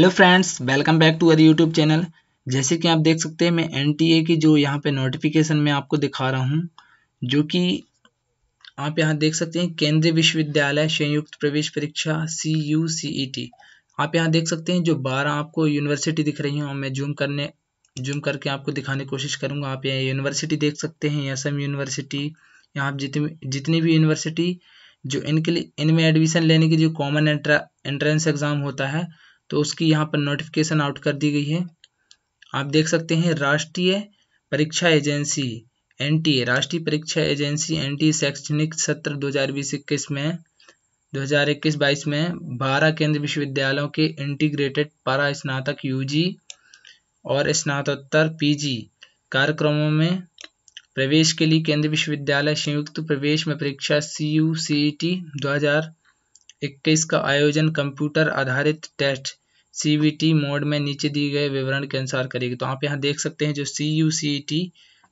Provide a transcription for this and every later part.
Hello friends welcome back to our YouTube channel जैसे कि आप देख सकते हैं मैं एनटीए की जो यहाँ पे नोटिफिकेशन मैं आपको दिखा रहा हूँ जो कि आप यहाँ देख सकते हैं केंद्रीय विश्वविद्यालय संयुक्त प्रवेश परीक्षा सी यू सी ई टी आप यहाँ देख सकते हैं जो बारह आपको यूनिवर्सिटी दिख रही हैं और मैं जूम करने जूम करके आपको दिखाने की कोशिश करूँगा आप यहाँ यूनिवर्सिटी देख सकते हैं एस एम यूनिवर्सिटी यहाँ आप जितनी जितनी भी यूनिवर्सिटी जो इनके लिए इनमें एडमिशन लेने की जो कॉमन एंट्रेंस एग्ज़ाम होता है तो उसकी यहाँ पर नोटिफिकेशन आउट कर दी गई है आप देख सकते हैं राष्ट्रीय परीक्षा एजेंसी एन राष्ट्रीय परीक्षा एजेंसी एन शैक्षणिक सत्र दो में 2021-22 में 12 केंद्र विश्वविद्यालयों के इंटीग्रेटेड पारा स्नातक यूजी और स्नातोत्तर पीजी कार्यक्रमों में प्रवेश के लिए केंद्रीय विश्वविद्यालय संयुक्त प्रवेश में परीक्षा सी यू सी ई टी दो हजार इक्कीस का आयोजन कंप्यूटर आधारित टेस्ट सी मोड में नीचे दिए गए विवरण के अनुसार करेगी तो आप यहाँ देख सकते हैं जो सी यू सी टी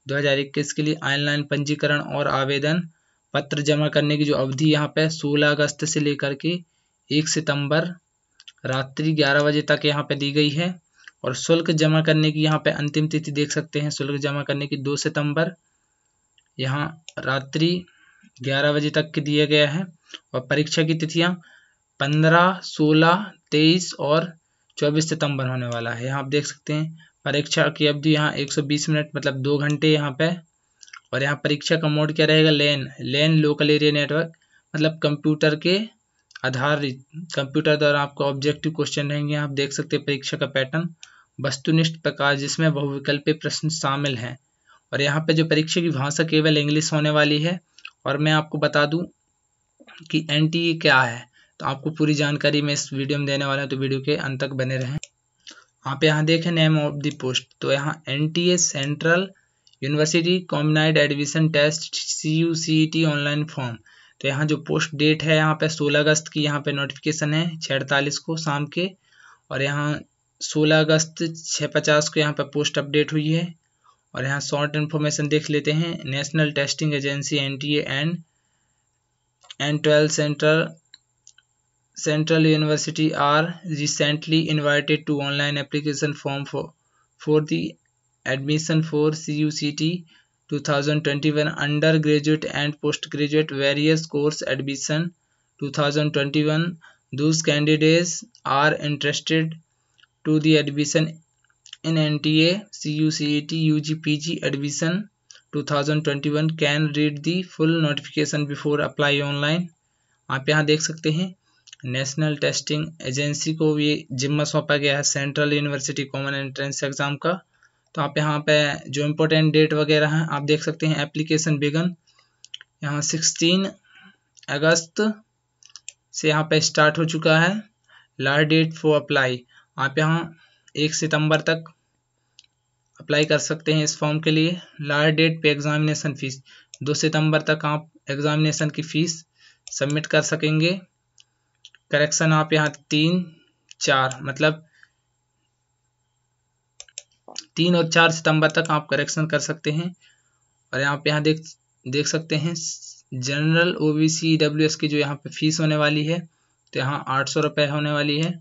दो के लिए ऑनलाइन पंजीकरण और आवेदन पत्र जमा करने की जो अवधि यहाँ पे 16 अगस्त से लेकर के 1 सितंबर रात्रि 11 बजे तक यहाँ पे दी गई है और शुल्क जमा करने की यहाँ पे अंतिम तिथि देख सकते हैं शुल्क जमा करने की 2 सितंबर यहाँ रात्रि 11 बजे तक के दिया गया है और परीक्षा की तिथियां पंद्रह सोलह तेईस और चौबीस सितंबर होने वाला है यहाँ आप देख सकते हैं परीक्षा की अवधि यहाँ 120 मिनट मतलब दो घंटे यहाँ पे और यहाँ परीक्षा का मोड क्या रहेगा LAN LAN local area network मतलब कंप्यूटर के आधारित कंप्यूटर द्वारा आपको ऑब्जेक्टिव क्वेश्चन रहेंगे आप देख सकते हैं परीक्षा का पैटर्न वस्तुनिष्ठ प्रकार जिसमें बहुविकल्पी प्रश्न शामिल हैं और यहाँ पे जो परीक्षा की भाषा केवल इंग्लिश होने वाली है और मैं आपको बता दूं कि एन e क्या है तो आपको पूरी जानकारी मैं इस वीडियो में देने वाला हूँ तो वीडियो के अंत तक बने रहें आप यहाँ देखें नेम ऑफ द पोस्ट तो यहाँ एन central university combined admission test C U C T online form तो यहाँ जो पोस्ट डेट है यहाँ पे 16 अगस्त की यहाँ पे नोटिफिकेशन है छः अड़तालीस को शाम के और यहाँ 16 अगस्त छः पचास को यहाँ पे पोस्ट अपडेट हुई है और यहाँ शॉर्ट इन्फॉर्मेशन देख लेते हैं national testing agency N T and and 12 central Central University are recently invited to online application form for, for the admission for CUCT 2021 undergraduate and postgraduate various course admission 2021. Those candidates are interested to the admission in NTA, CUCT, UGPG admission 2021 can read the full notification before apply online आप यहाँ देख सकते हैं national testing agency को ये जिम्मा सौंपा गया है central university common entrance exam का तो आप यहाँ पे जो इम्पोर्टेंट डेट वगैरह हैं आप देख सकते हैं एप्लीकेशन बिगन यहाँ 16 अगस्त से यहाँ पे स्टार्ट हो चुका है लास्ट डेट फॉर अप्लाई आप यहाँ एक सितंबर तक अप्लाई कर सकते हैं इस फॉर्म के लिए last date pay examination fees दो सितंबर तक आप एग्जामिनेशन की फ़ीस सबमिट कर सकेंगे करेक्शन आप यहाँ तीन चार मतलब तीन और चार सितंबर तक आप करेक्शन कर सकते हैं और यहाँ पे यहाँ देख देख सकते हैं general O B C W S की जो यहाँ पे फीस होने वाली है तो यहाँ आठ सौ रुपये होने वाली है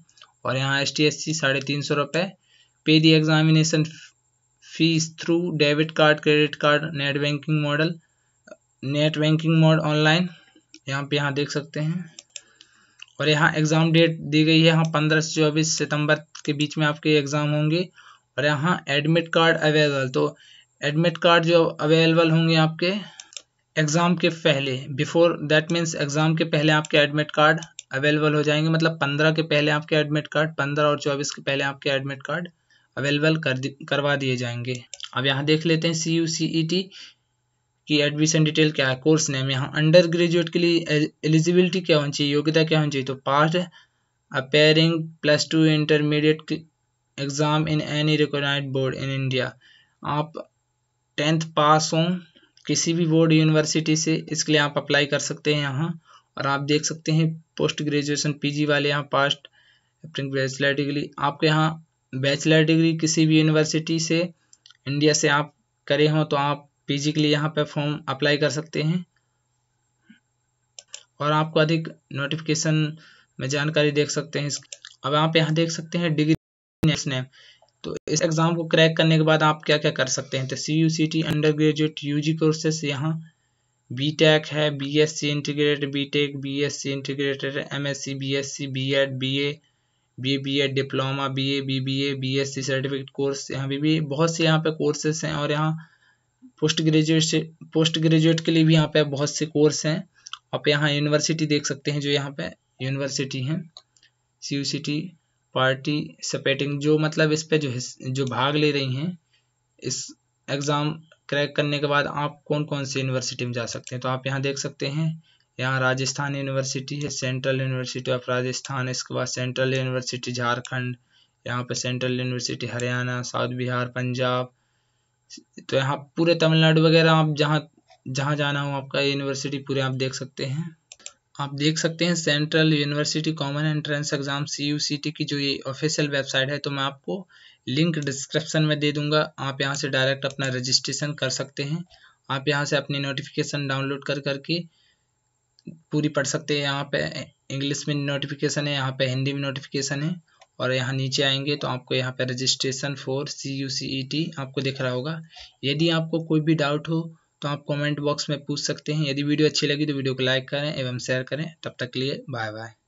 और यहाँ एस टी एस सी साढ़े तीन सौ रुपये pay the examination fees through debit card credit card net banking model net banking mode online यहाँ पे यहाँ देख सकते हैं और यहाँ एग्ज़ाम डेट दी गई है यहाँ पंद्रह से चौबीस सितंबर के बीच में आपके एग्ज़ाम होंगे और यहाँ एडमिट कार्ड अवेलेबल तो एडमिट कार्ड जो अवेलेबल होंगे आपके एग्ज़ाम के पहले बिफोर दैट मीन्स एग्ज़ाम के पहले आपके एडमिट कार्ड अवेलेबल हो जाएंगे मतलब पंद्रह के पहले आपके एडमिट कार्ड पंद्रह और चौबीस के पहले आपके एडमिट कार्ड अवेलेबल कर करवा दिए जाएंगे अब यहाँ देख लेते हैं C U C E T की एडमिशन डिटेल क्या है कोर्स नेम यहाँ अंडर ग्रेजुएट के लिए एलिजिबिलिटी क्या होनी चाहिए योग्यता क्या होनी चाहिए तो part appearing plus two intermediate exam in any recognised board in India आप टेंथ पास हों किसी भी बोर्ड यूनिवर्सिटी से इसके लिए आप अप्लाई कर सकते हैं यहाँ और आप देख सकते हैं पोस्ट ग्रेजुएशन पीजी वाले यहाँ पास्ट अपनी ग्रेजुएटी के लिए आपके यहाँ बैचलर डिग्री किसी भी यूनिवर्सिटी से इंडिया से आप करे हों तो आप पीजी के लिए यहाँ पर फॉर्म अप्लाई कर सकते हैं और आपको अधिक नोटिफिकेशन में जानकारी देख सकते हैं अब आप यहाँ देख सकते हैं डिग्री नेम तो इस एग्ज़ाम को क्रैक करने के बाद आप क्या क्या कर सकते हैं तो C U C T undergraduate U G courses यहाँ बी टेक है B S C integrated B Tech B S C integrated M S C B S C B Ed B A B B Ed diploma B A B B A B S C certificate course यहाँ भी, भी बहुत से यहाँ पे courses हैं और यहाँ पोस्ट ग्रेजुएट से पोस्ट ग्रेजुएट के लिए भी यहाँ पे बहुत से कोर्स हैं आप यहाँ यूनिवर्सिटी देख सकते हैं जो यहाँ पे यूनिवर्सिटी हैं C U C T participating जो मतलब इस पे जो जो भाग ले रही हैं इस एग्ज़ाम क्रैक करने के बाद आप कौन कौन सी यूनिवर्सिटी में जा सकते हैं तो आप यहाँ देख सकते हैं यहाँ राजस्थान यूनिवर्सिटी है सेंट्रल यूनिवर्सिटी ऑफ राजस्थान इसके बाद सेंट्रल यूनिवर्सिटी झारखंड यहाँ पे central university Haryana south Bihar Punjab तो यहाँ पूरे तमिलनाडु वगैरह आप जहाँ जहाँ जाना हो आपका यूनिवर्सिटी पूरे आप देख सकते हैं आप देख सकते हैं central university common entrance exam C की जो ये ऑफिशियल वेबसाइट है तो मैं आपको लिंक डिस्क्रिप्शन में दे दूंगा आप यहाँ से डायरेक्ट अपना रजिस्ट्रेशन कर सकते हैं आप यहाँ से अपनी नोटिफिकेशन डाउनलोड कर करके पूरी पढ़ सकते हैं यहाँ पे इंग्लिश में नोटिफिकेशन है यहाँ पे हिंदी में नोटिफिकेशन है और यहाँ नीचे आएंगे तो आपको यहाँ पे registration for C U C E T आपको दिख रहा होगा यदि आपको कोई भी डाउट हो तो आप कमेंट बॉक्स में पूछ सकते हैं यदि वीडियो अच्छी लगी तो वीडियो को लाइक करें एवं शेयर करें तब तक के लिए बाय बाय